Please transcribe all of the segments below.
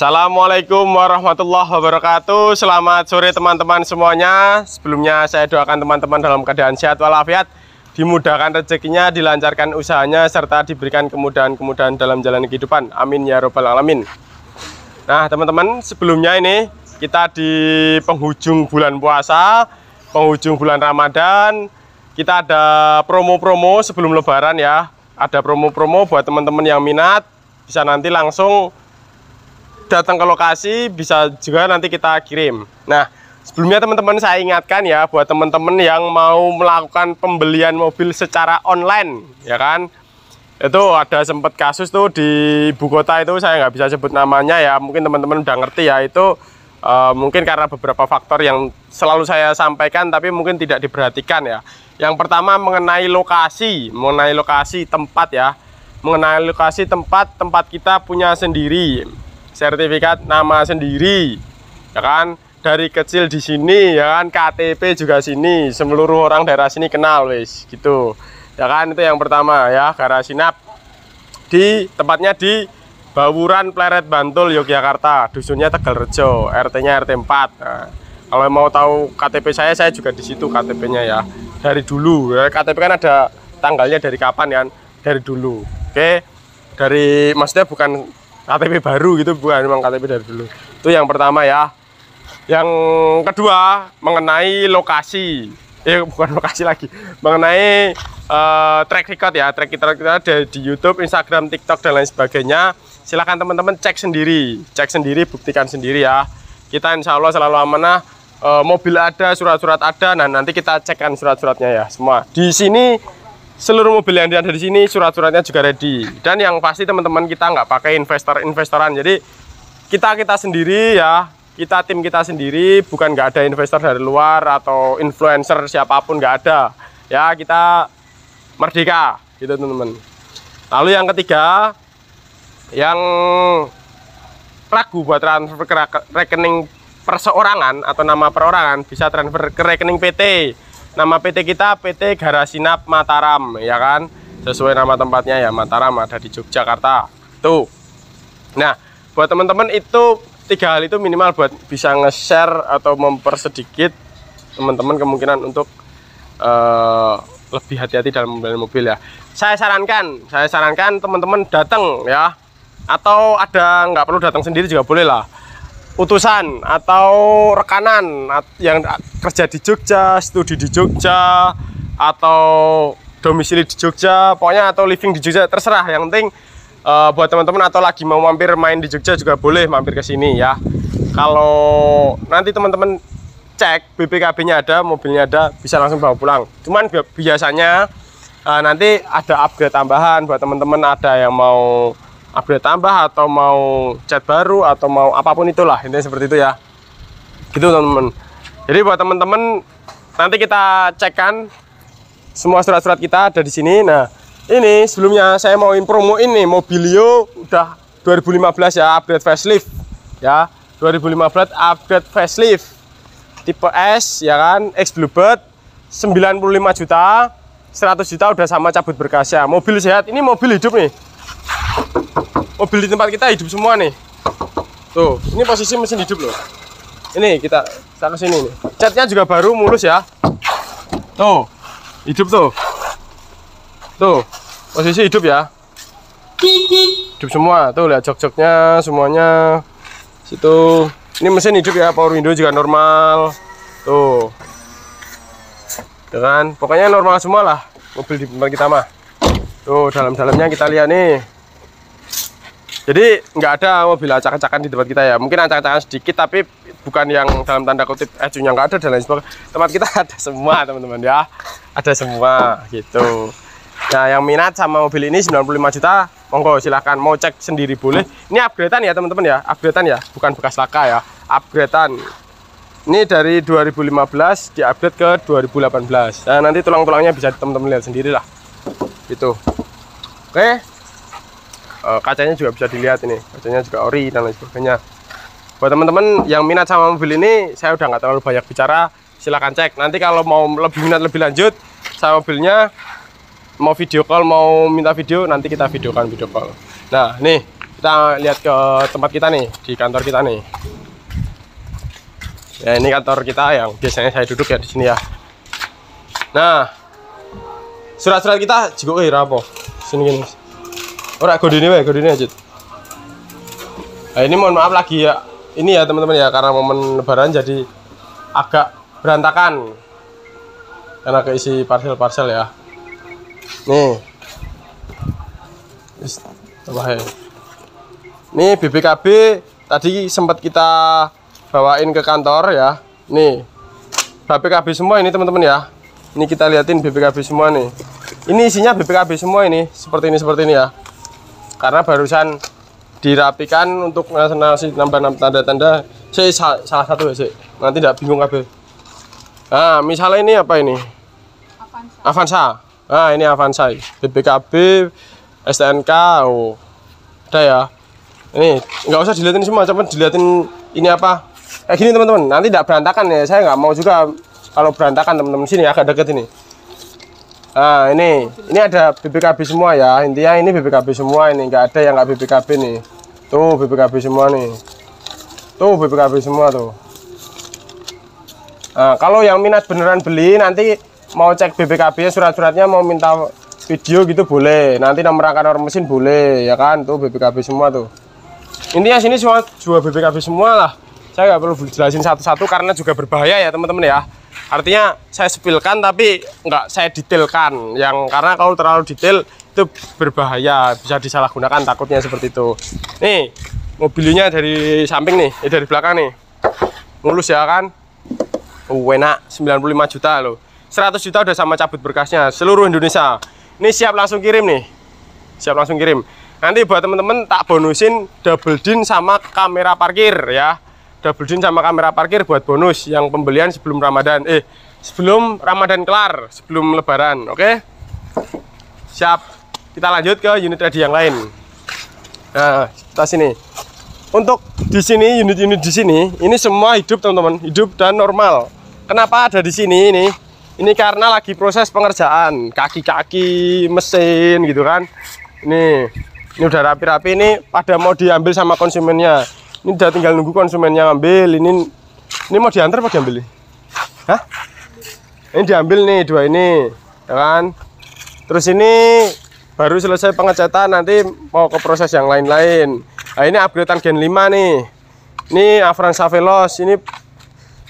Assalamualaikum warahmatullahi wabarakatuh Selamat sore teman-teman semuanya Sebelumnya saya doakan teman-teman dalam keadaan sehat walafiat Dimudahkan rezekinya, dilancarkan usahanya Serta diberikan kemudahan-kemudahan dalam jalan kehidupan Amin ya robbal alamin Nah teman-teman sebelumnya ini Kita di penghujung bulan puasa Penghujung bulan ramadhan Kita ada promo-promo sebelum lebaran ya Ada promo-promo buat teman-teman yang minat Bisa nanti langsung datang ke lokasi bisa juga nanti kita kirim nah sebelumnya teman-teman saya ingatkan ya buat teman-teman yang mau melakukan pembelian mobil secara online ya kan itu ada sempat kasus tuh di ibu kota itu saya nggak bisa sebut namanya ya mungkin teman-teman udah ngerti ya itu uh, mungkin karena beberapa faktor yang selalu saya sampaikan tapi mungkin tidak diperhatikan ya yang pertama mengenai lokasi mengenai lokasi tempat ya mengenai lokasi tempat tempat kita punya sendiri sertifikat nama sendiri ya kan dari kecil di sini ya kan KTP juga sini seluruh orang daerah sini kenal wis gitu ya kan itu yang pertama ya sinap di tempatnya di Bawuran Pleret Bantul Yogyakarta dusunnya Tegal Rejo RT-nya RT 4 nah, kalau mau tahu KTP saya saya juga di situ KTP-nya ya dari dulu ya, KTP kan ada tanggalnya dari kapan ya? dari dulu oke dari maksudnya bukan KTP baru gitu bukan memang KTP dari dulu itu yang pertama ya yang kedua mengenai lokasi eh bukan lokasi lagi mengenai uh, track record ya track kita kita ada di YouTube Instagram TikTok dan lain sebagainya silahkan teman-teman cek sendiri cek sendiri buktikan sendiri ya kita insya Allah selalu amanah uh, mobil ada surat-surat ada nah nanti kita cekkan surat-suratnya ya semua di sini seluruh mobil yang ada di sini surat-suratnya juga ready dan yang pasti teman-teman kita nggak pakai investor-investoran jadi kita kita sendiri ya kita tim kita sendiri bukan nggak ada investor dari luar atau influencer siapapun nggak ada ya kita merdeka gitu teman-teman lalu yang ketiga yang ragu buat transfer ke rekening perseorangan atau nama perorangan bisa transfer ke rekening PT Nama PT kita PT Garasinap Mataram ya kan. Sesuai nama tempatnya ya Mataram ada di Yogyakarta. Tuh. Nah, buat teman-teman itu tiga hal itu minimal buat bisa nge-share atau mempersedikit teman-teman kemungkinan untuk uh, lebih hati-hati dalam membeli mobil ya. Saya sarankan, saya sarankan teman-teman datang ya. Atau ada nggak perlu datang sendiri juga boleh lah utusan atau rekanan yang kerja di Jogja, studi di Jogja, atau domisili di Jogja, pokoknya atau living di Jogja terserah. Yang penting uh, buat teman-teman atau lagi mau mampir main di Jogja juga boleh mampir ke sini ya. Kalau nanti teman-teman cek BPKB-nya ada, mobilnya ada, bisa langsung bawa pulang. Cuman bi biasanya uh, nanti ada upgrade tambahan buat teman-teman ada yang mau Update tambah atau mau chat baru atau mau apapun itulah intinya seperti itu ya gitu teman-teman jadi buat teman-teman nanti kita cekkan semua surat-surat kita ada di sini nah ini sebelumnya saya mau promo ini mobilio udah 2015 ya update facelift ya 2015 update facelift tipe S ya kan X Bluebird 95 juta 100 juta udah sama cabut berkasnya mobil sehat ini mobil hidup nih mobil di tempat kita hidup semua nih tuh ini posisi mesin hidup loh ini kita kita kesini nih catnya juga baru mulus ya tuh hidup tuh tuh posisi hidup ya hidup semua tuh lihat jok-joknya semuanya situ ini mesin hidup ya power window juga normal tuh dengan pokoknya normal semua lah mobil di tempat kita mah tuh dalam-dalamnya kita lihat nih jadi nggak ada mobil acak-acakan di tempat kita ya. Mungkin acak-acakan sedikit tapi bukan yang dalam tanda kutip ecunya nggak ada dan lain sebagainya. Tempat kita ada semua teman-teman ya. Ada semua gitu. Nah yang minat sama mobil ini 95 juta monggo silahkan mau cek sendiri boleh. Ini upgradean ya teman-teman ya. Upgradean ya bukan bekas laka ya. Upgradean. Ini dari 2015 di upgrade ke 2018. Nah, nanti tulang-tulangnya bisa teman-teman lihat sendiri lah. gitu Oke e, kacanya juga bisa dilihat ini kacanya juga ori dan lain sebagainya buat teman-teman yang minat sama mobil ini saya udah nggak terlalu banyak bicara silahkan cek nanti kalau mau lebih minat lebih lanjut sama mobilnya mau video call mau minta video nanti kita videokan video call nah nih kita lihat ke tempat kita nih di kantor kita nih ya ini kantor kita yang biasanya saya duduk ya di sini ya nah surat-surat kita juga eh rapo sini gini Ora godine wae, godine aja. Nah, ini mohon maaf lagi ya. Ini ya teman-teman ya karena momen lebaran jadi agak berantakan. Karena keisi parcel-parcel ya. Nih. Ya? Nih BBKB tadi sempat kita bawain ke kantor ya. Nih. BBKB semua ini teman-teman ya. Ini kita liatin BBKB semua nih. Ini isinya BBKB semua ini, seperti ini seperti ini ya karena barusan dirapikan untuk nasi nambah tanda-tanda saya salah satu ya sih nanti tidak bingung kabel nah misalnya ini apa ini Avanza, Avanza. nah ini Avanza BBKB STNK oh ada ya ini nggak usah dilihatin semua cuman dilihatin ini apa kayak gini teman-teman nanti tidak berantakan ya saya nggak mau juga kalau berantakan teman-teman sini agak deket ini Nah, ini ini ada BBKB semua ya. Intinya ini BBKB semua ini, nggak ada yang nggak BBKB nih. Tuh BBKB semua nih. Tuh BBKB semua tuh. Nah, kalau yang minat beneran beli nanti mau cek BBKB surat-suratnya mau minta video gitu boleh. Nanti nomor nomor mesin boleh ya kan. Tuh BBKB semua tuh. Intinya sini semua jual BBKB semua lah. Saya nggak perlu jelasin satu-satu karena juga berbahaya ya teman-teman ya artinya saya sepilkan tapi enggak saya detailkan yang karena kalau terlalu detail itu berbahaya bisa disalahgunakan takutnya seperti itu nih mobilnya dari samping nih eh, dari belakang nih mulus ya kan uh, enak 95 juta loh 100 juta udah sama cabut berkasnya seluruh Indonesia ini siap langsung kirim nih siap langsung kirim nanti buat temen-temen tak bonusin double din sama kamera parkir ya double din sama kamera parkir buat bonus yang pembelian sebelum Ramadan eh sebelum Ramadan kelar sebelum lebaran oke okay? siap kita lanjut ke unit ready yang lain nah kita sini untuk di sini unit-unit di sini ini semua hidup teman-teman hidup dan normal kenapa ada di sini ini ini karena lagi proses pengerjaan kaki-kaki mesin gitu kan Ini ini udah rapi-rapi ini pada mau diambil sama konsumennya ini udah tinggal nunggu konsumennya ngambil. Ini ini mau diantar apa diambil? Hah? Ini diambil nih dua ini, ya kan? Terus ini baru selesai pengecatan nanti mau ke proses yang lain-lain. Nah, ini upgradean Gen 5 nih. Ini Avanza Veloz. Ini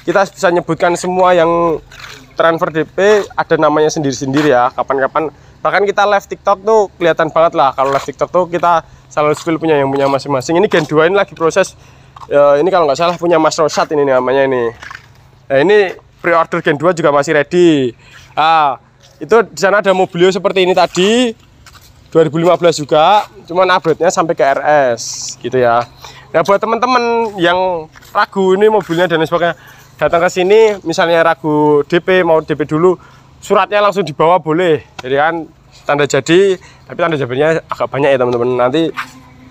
kita bisa nyebutkan semua yang transfer DP ada namanya sendiri-sendiri ya. Kapan-kapan bahkan kita live TikTok tuh kelihatan banget lah kalau live TikTok tuh kita salon skill punya yang punya masing-masing ini gen 2 ini lagi proses ya, ini kalau nggak salah punya Mas Rosat ini namanya ini nah ini pre-order gen 2 juga masih ready ah itu di sana ada mobilio seperti ini tadi 2015 juga cuman upgrade-nya sampai ke RS gitu ya nah buat teman-teman yang ragu ini mobilnya dan sebagainya datang ke sini misalnya ragu DP mau DP dulu suratnya langsung dibawa boleh jadi kan tanda jadi tapi tanda jadinya agak banyak ya teman-teman nanti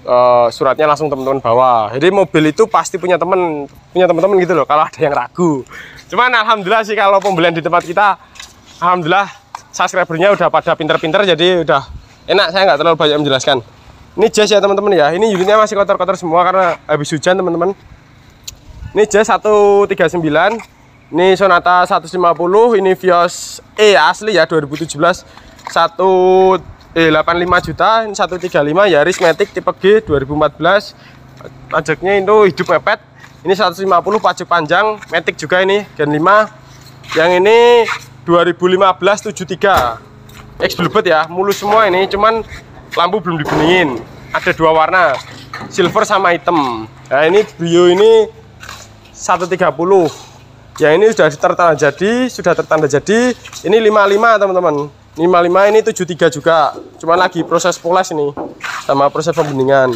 uh, suratnya langsung teman-teman bawa jadi mobil itu pasti punya teman punya teman-teman gitu loh kalau ada yang ragu cuman alhamdulillah sih kalau pembelian di tempat kita alhamdulillah subscribernya udah pada pinter-pinter jadi udah enak saya nggak terlalu banyak menjelaskan ini jas ya teman-teman ya ini unitnya masih kotor-kotor semua karena habis hujan teman-teman ini jas 139 ini Sonata 150 ini Vios E asli ya 2017 satu eh 85 juta 135 Yaris Matic tipe G 2014 pajaknya itu hidup mepet ini 150 pajak panjang Matic juga ini Gen 5 yang ini 2015 73 X Bluebird ya mulus semua ini cuman lampu belum dibeningin ada dua warna silver sama hitam nah ini Brio ini 130 yang ini sudah tertanda jadi sudah tertanda jadi ini 55 teman-teman 55 ini 73 juga cuman lagi proses poles ini sama proses pembeningan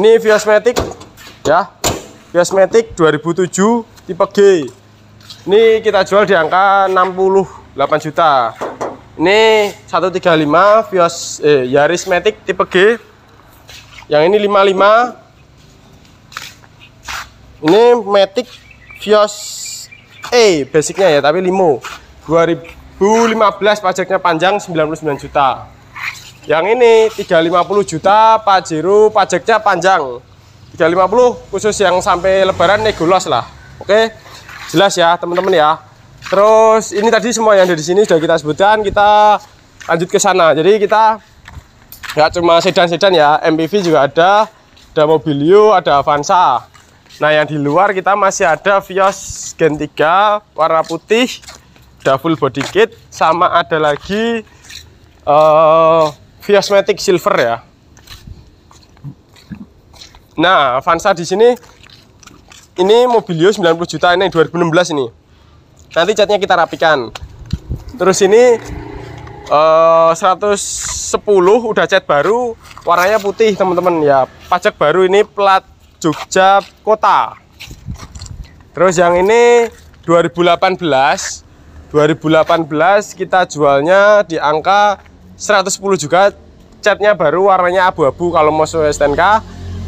ini Viosmatic ya Viosmatic 2007 tipe G ini kita jual di angka 68 juta ini 135 Vios eh, Yaris Matic tipe G yang ini 55 ini Matic Vios E basicnya ya tapi limo 2000 2015 pajaknya panjang 99 juta. Yang ini 350 juta Pajero pajaknya panjang. 350 khusus yang sampai lebaran nego loss lah. Oke. Jelas ya, teman-teman ya. Terus ini tadi semua yang ada di sini sudah kita sebutkan, kita lanjut ke sana. Jadi kita nggak cuma sedan-sedan ya, MPV juga ada, ada Mobilio, ada Avanza. Nah, yang di luar kita masih ada Vios Gen 3 warna putih udah full body kit sama ada lagi uh, Viasmatic Silver ya nah Avanza di sini ini mobilio 90 juta ini 2016 ini nanti catnya kita rapikan terus ini eh, uh, 110 udah cat baru warnanya putih teman-teman ya pajak baru ini plat Jogja kota terus yang ini 2018 2018 kita jualnya di angka 110 juga catnya baru warnanya abu-abu kalau mau sesuai STNK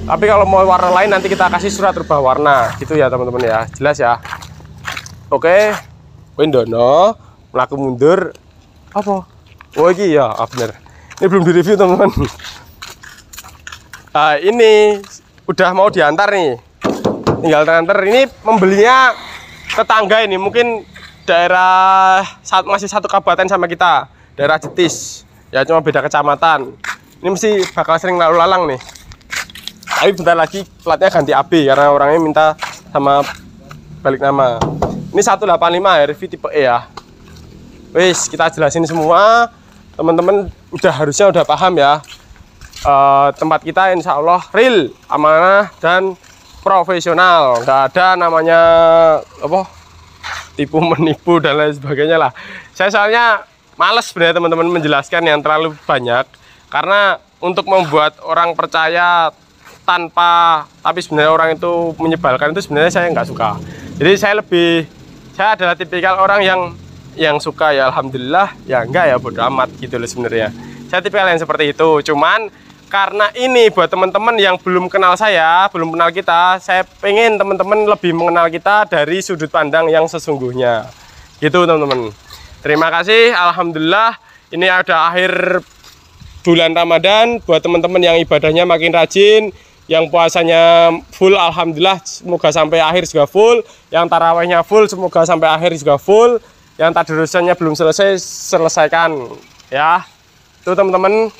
tapi kalau mau warna lain nanti kita kasih surat rubah warna gitu ya teman-teman ya jelas ya oke Windono melaku mundur apa oh ini ya oh, bener ini belum direview teman-teman nah, ini udah mau diantar nih tinggal diantar ini membelinya tetangga ini mungkin daerah saat masih satu kabupaten sama kita daerah Jetis ya cuma beda kecamatan ini mesti bakal sering lalu lalang nih tapi bentar lagi platnya ganti AB karena orangnya minta sama balik nama ini 185 RV tipe E ya wis kita jelasin semua teman-teman udah harusnya udah paham ya e, tempat kita insya Allah real amanah dan profesional nggak ada namanya apa tipu menipu dan lain sebagainya lah saya soalnya males sebenarnya teman-teman menjelaskan yang terlalu banyak karena untuk membuat orang percaya tanpa tapi sebenarnya orang itu menyebalkan itu sebenarnya saya nggak suka jadi saya lebih saya adalah tipikal orang yang yang suka ya alhamdulillah ya enggak ya bodo amat gitu loh sebenarnya saya tipikal yang seperti itu cuman karena ini buat teman-teman yang belum kenal saya, belum kenal kita, saya pengen teman-teman lebih mengenal kita dari sudut pandang yang sesungguhnya. Gitu teman-teman. Terima kasih, Alhamdulillah. Ini ada akhir bulan Ramadan buat teman-teman yang ibadahnya makin rajin, yang puasanya full, Alhamdulillah semoga sampai akhir juga full, yang tarawehnya full, semoga sampai akhir juga full, yang tadarusannya belum selesai, selesaikan. Ya, itu teman-teman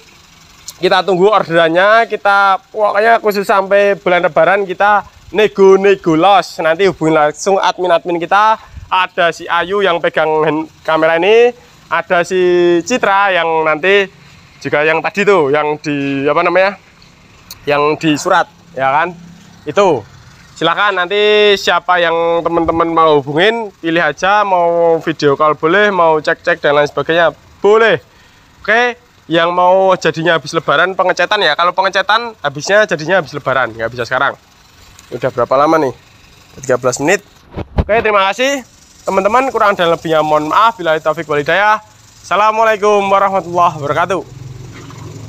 kita tunggu orderannya kita pokoknya khusus sampai bulan lebaran kita nego-nego los nanti hubungi langsung admin-admin kita ada si Ayu yang pegang kamera ini ada si Citra yang nanti juga yang tadi tuh yang di apa namanya yang di surat ya kan itu silahkan nanti siapa yang teman-teman mau hubungin pilih aja mau video call boleh mau cek-cek dan lain sebagainya boleh oke yang mau jadinya habis lebaran pengecetan ya kalau pengecetan habisnya jadinya habis lebaran nggak bisa sekarang udah berapa lama nih 13 menit oke terima kasih teman-teman kurang dan lebihnya mohon maaf bila taufik walidaya Assalamualaikum warahmatullahi wabarakatuh